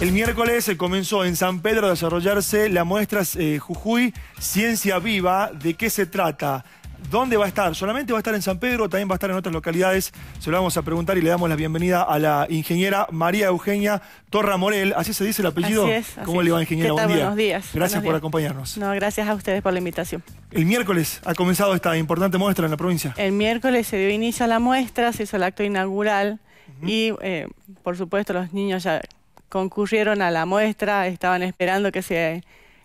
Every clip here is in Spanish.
El miércoles eh, comenzó en San Pedro a desarrollarse la muestra eh, Jujuy Ciencia Viva. ¿De qué se trata? ¿Dónde va a estar? ¿Solamente va a estar en San Pedro? ¿También va a estar en otras localidades? Se lo vamos a preguntar y le damos la bienvenida a la ingeniera María Eugenia Torra Morel. ¿Así se dice el apellido? Así ¿Cómo le va, ingeniera? día. Buenos días. Gracias por acompañarnos. No, gracias a ustedes por la invitación. El miércoles ha comenzado esta importante muestra en la provincia. El miércoles se dio inicio a la muestra, se hizo el acto inaugural y, eh, por supuesto, los niños ya concurrieron a la muestra, estaban esperando que se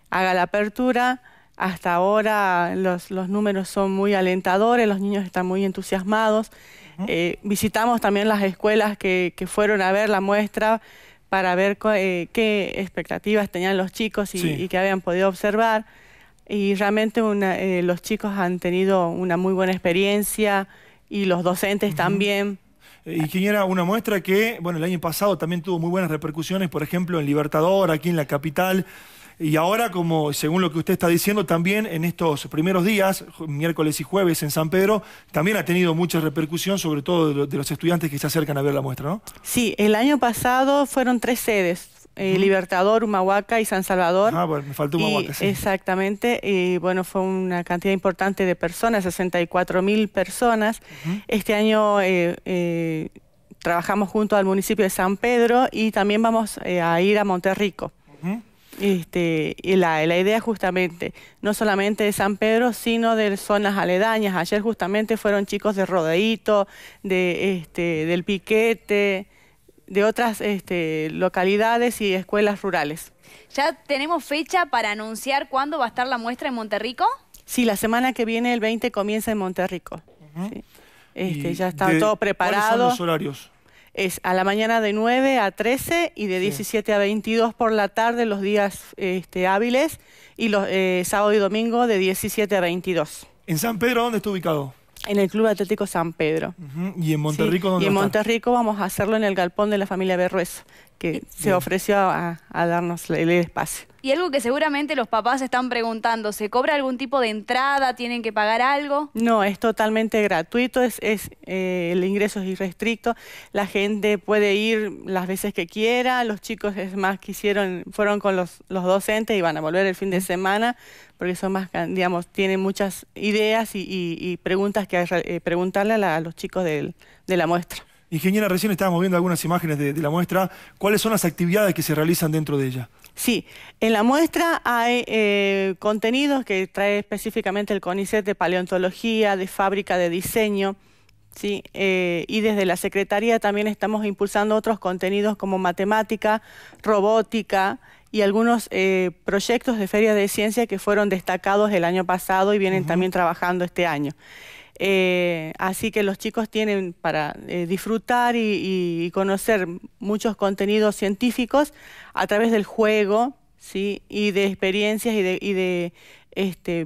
haga la apertura. Hasta ahora los, números son muy alentadores, los niños están muy entusiasmados. Eh, visitamos también las escuelas que, fueron a ver la muestra para ver eh, qué expectativas tenían los chicos y, qué habían podido observar. Y realmente eh, los chicos han tenido una muy buena experiencia y los docentes también. ¿Y era una muestra que, bueno, el año pasado también tuvo muy buenas repercusiones, por ejemplo, en Libertador, aquí en la capital. Y ahora, como según lo que usted está diciendo, también en estos primeros días, miércoles y jueves en San Pedro, también ha tenido mucha repercusión, sobre todo de los estudiantes que se acercan a ver la muestra, ¿no? Sí, el año pasado fueron tres sedes, eh, Libertador, Humahuaca y San Salvador. Ah, bueno, me faltó Humahuaca, Exactamente, y bueno, fue una cantidad importante de personas, 64 mil personas. Este año eh, eh, trabajamos junto al municipio de San Pedro y también vamos a ir a Monterrico. Este, y la, la, idea justamente, no solamente de San Pedro, sino de zonas aledañas. Ayer justamente fueron chicos de Rodeito... de, este, del Piquete, de otras este, localidades y escuelas rurales. ¿Ya tenemos fecha para anunciar cuándo va a estar la muestra en Monterrico? Sí, la semana que viene, el 20, comienza en Monterrico. Este, ya está todo preparado. ¿Cuáles son los horarios? Es a la mañana de 9 a 13 y de 17 a 22 por la tarde los días este, hábiles y los eh, sábado y domingo de 17 a 22. ¿En San Pedro dónde está ubicado? en el Club Atlético San Pedro. ¿Y en Monterrico Y en Monterrico vamos a hacerlo en el galpón de la familia Berrueso, que se ofreció a darnos el espacio. Y algo que seguramente los papás están preguntando, ¿se cobra algún tipo de entrada? ¿Tienen que pagar algo? No, es totalmente gratuito, es, eh, el ingreso es irrestricto, la gente puede ir las veces que quiera, los chicos es más que fueron con los, docentes y van a volver el fin de semana, porque son más, digamos, tienen muchas ideas y, preguntas que eh, preguntarle a, los chicos de la muestra. Ingeniera, recién estábamos viendo algunas imágenes de, la muestra. ¿Cuáles son las actividades que se realizan dentro de ella? Sí, en la muestra hay eh, contenidos que trae específicamente el CONICET de paleontología, de fábrica de diseño, ¿sí? Eh, y desde la Secretaría también estamos impulsando otros contenidos como matemática, robótica y algunos eh, proyectos de ferias de ciencia que fueron destacados el año pasado y vienen también trabajando este año. Eh, así que los chicos tienen para eh, disfrutar y, conocer muchos contenidos científicos a través del juego ¿sí? y de experiencias y de, este,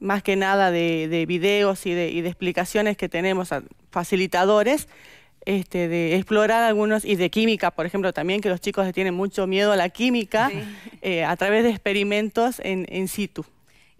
más que nada de, videos y de, explicaciones que tenemos facilitadores. Este, de explorar algunos y de química, por ejemplo, también que los chicos tienen mucho miedo a la química eh, a través de experimentos en, en situ.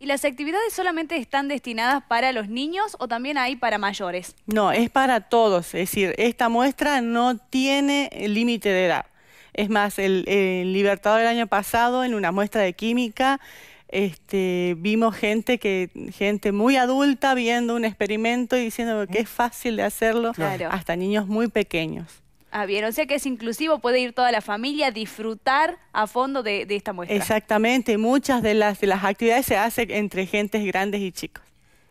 ¿Y las actividades solamente están destinadas para los niños o también hay para mayores? No, es para todos. Es decir, esta muestra no tiene límite de edad. Es más, el, el, Libertador del año pasado, en una muestra de química, este, vimos gente que gente muy adulta viendo un experimento y diciendo que es fácil de hacerlo hasta niños muy pequeños. Ah, bien, o sea que es inclusivo, puede ir toda la familia a disfrutar a fondo de, esta muestra. Exactamente, muchas de las, de las actividades se hacen entre gentes grandes y chicos.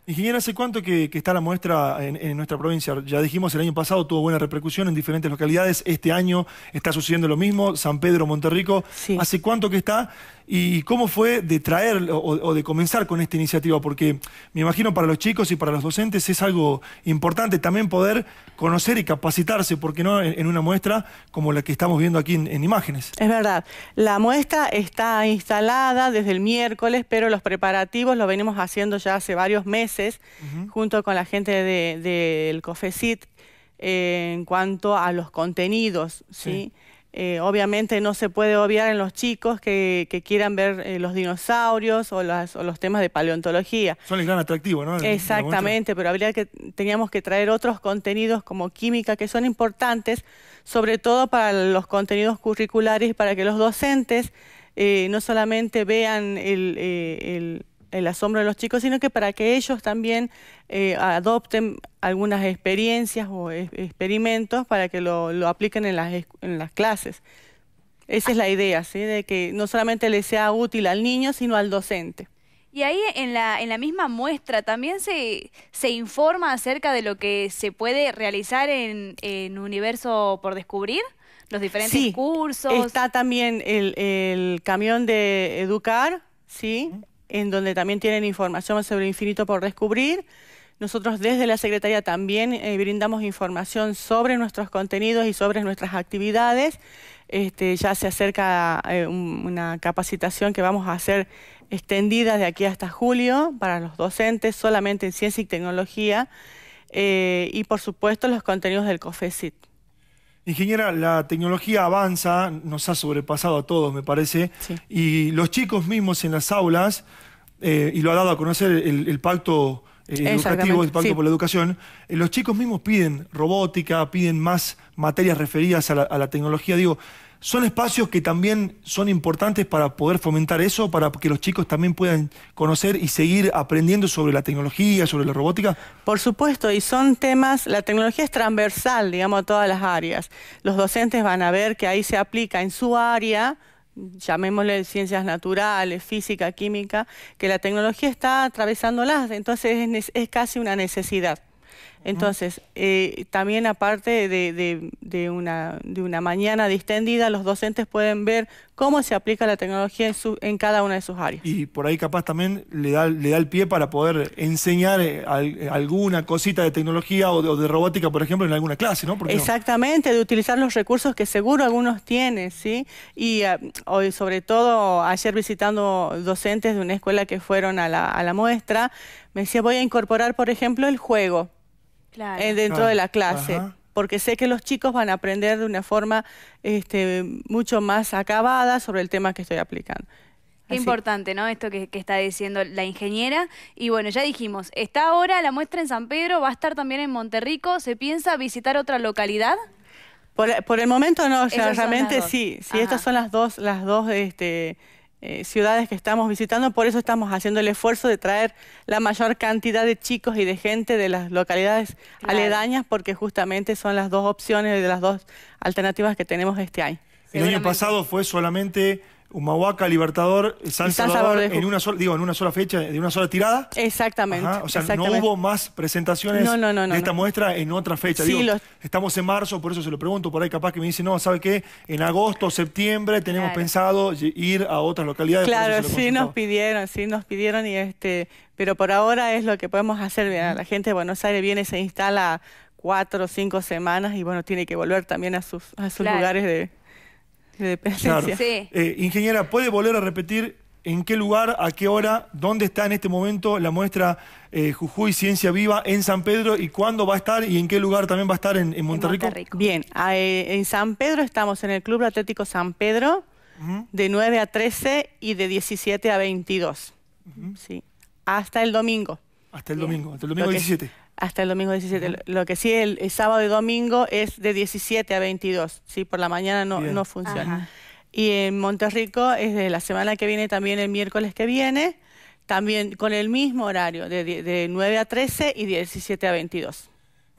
Ingeniera, ¿hace cuánto que, está la muestra en, nuestra provincia? Ya dijimos, el año pasado tuvo buena repercusión en diferentes localidades, este año está sucediendo lo mismo, San Pedro, Monterrico. ¿Hace cuánto que está y cómo fue de traer o, de comenzar con esta iniciativa? Porque me imagino para los chicos y para los docentes es algo importante también poder conocer y capacitarse, porque no en, una muestra como la que estamos viendo aquí en imágenes? Es verdad, la muestra está instalada desde el miércoles, pero los preparativos los venimos haciendo ya hace varios meses junto con la gente del de, COFECIT eh, en cuanto a los contenidos. ¿sí? Eh, obviamente no se puede obviar en los chicos que, quieran ver eh, los dinosaurios o, los temas de paleontología. Son el gran atractivo, ¿no? Exactamente, pero habría que, teníamos que traer otros contenidos como química que son importantes, sobre todo para los contenidos curriculares, para que los docentes no solamente vean el el asombro de los chicos, sino que para que ellos también eh, adopten algunas experiencias o experimentos para que lo, apliquen en las, en las clases. Esa es la idea, ¿sí? de que no solamente le sea útil al niño, sino al docente. Y ahí en la, en la misma muestra también se, se informa acerca de lo que se puede realizar en, en Universo por Descubrir, los diferentes cursos. Está también el, el, camión de Educar, ¿sí? en donde también tienen información sobre Infinito por Descubrir. Nosotros desde la Secretaría también eh, brindamos información sobre nuestros contenidos y sobre nuestras actividades. Este, ya se acerca eh, una capacitación que vamos a hacer extendida de aquí hasta julio para los docentes solamente en ciencia y tecnología eh, y por supuesto los contenidos del COFESIT. Ingeniera, la tecnología avanza, nos ha sobrepasado a todos, me parece, y los chicos mismos en las aulas, eh, y lo ha dado a conocer el, el pacto eh, educativo el Pacto por la Educación, eh, los chicos mismos piden robótica, piden más materias referidas a la, a la tecnología. Digo, ¿Son espacios que también son importantes para poder fomentar eso, para que los chicos también puedan conocer y seguir aprendiendo sobre la tecnología, sobre la robótica? Por supuesto, y son temas, la tecnología es transversal, digamos, a todas las áreas. Los docentes van a ver que ahí se aplica en su área llamémosle ciencias naturales, física, química, que la tecnología está atravesándolas, entonces es, es casi una necesidad. Entonces, eh, también aparte de, de, una, mañana distendida, los docentes pueden ver cómo se aplica la tecnología en, en cada una de sus áreas. Y por ahí capaz también le da, le da el pie para poder enseñar eh, eh, alguna cosita de tecnología o de, robótica, por ejemplo, en alguna clase, ¿no? Exactamente, de utilizar los recursos que seguro algunos tienen, ¿sí? Y ah, hoy, sobre todo, ayer visitando docentes de una escuela que fueron a la muestra, me decía, voy a incorporar, por ejemplo, el juego. Eh, dentro de la clase. porque sé que los chicos van a aprender de una forma este, mucho más acabada sobre el tema que estoy aplicando. Qué importante, ¿no? Esto que, está diciendo la ingeniera. Y bueno, ya dijimos, está ahora la muestra en San Pedro, va a estar también en Monterrico. ¿Se piensa visitar otra localidad? Por, el momento no, realmente sí. Sí, estas son las dos, las dos este, eh, ciudades que estamos visitando, por eso estamos haciendo el esfuerzo de traer la mayor cantidad de chicos y de gente de las localidades aledañas, porque justamente son las dos opciones de las dos alternativas que tenemos este año. El año pasado fue solamente Humahuaca, Libertador, San, Salvador, en una sola, digo, en una sola fecha, de una sola tirada. Exactamente. O sea, no hubo más presentaciones de esta muestra en otra fecha. Estamos en marzo, por eso se lo pregunto, por ahí capaz que me dicen, no, ¿sabe qué? En agosto, septiembre tenemos pensado ir a otras localidades. Claro, sí nos pidieron, sí nos pidieron y este, pero por ahora es lo que podemos hacer. la gente de Buenos Aires viene, se instala cuatro o cinco semanas y bueno, tiene que volver también a sus, a sus lugares de, eh, ingeniera, ¿puede volver a repetir en qué lugar, a qué hora, dónde está en este momento la muestra eh, Jujuy Ciencia Viva en San Pedro y cuándo va a estar y en qué lugar también va a estar en, en Monterrico? Bien, eh, en San Pedro estamos en el Club Atlético San Pedro de 9 a 13 y de 17 a 22. sí. Hasta el domingo. Hasta el domingo, hasta el domingo 17 hasta el domingo 17. Lo que sí, el, sábado y domingo es de 17 a 22, ¿sí? Por la mañana no, funciona. Y en Monterrico es de la semana que viene, también el miércoles que viene, también con el mismo horario, de, de 9 a 13 y 17 a 22.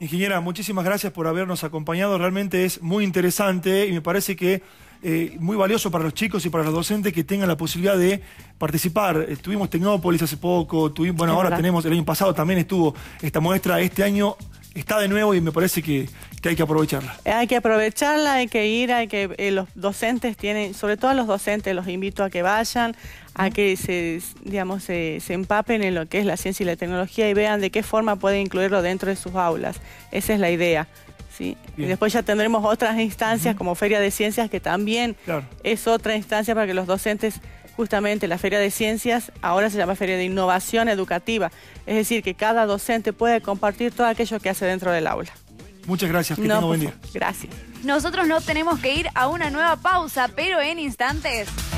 Ingeniera, muchísimas gracias por habernos acompañado. Realmente es muy interesante y me parece que eh, muy valioso para los chicos y para los docentes que tengan la posibilidad de participar. Estuvimos en Tecnópolis hace poco, bueno, ahora tenemos, el año pasado también estuvo esta muestra, este año está de nuevo y me parece que, que, hay que aprovecharla. Hay que aprovecharla, hay que ir, hay que eh, los docentes tienen, sobre todo los docentes, los invito a que vayan, a que se, digamos, se, empapen en lo que es la ciencia y la tecnología y vean de qué forma pueden incluirlo dentro de sus aulas. Esa es la idea, y después ya tendremos otras instancias como Feria de Ciencias, que también es otra instancia para que los docentes, justamente la Feria de Ciencias, ahora se llama Feria de Innovación Educativa, es decir, que cada docente puede compartir todo aquello que hace dentro del aula. Muchas gracias, que no, Gracias. Nosotros no tenemos que ir a una nueva pausa, pero en instantes...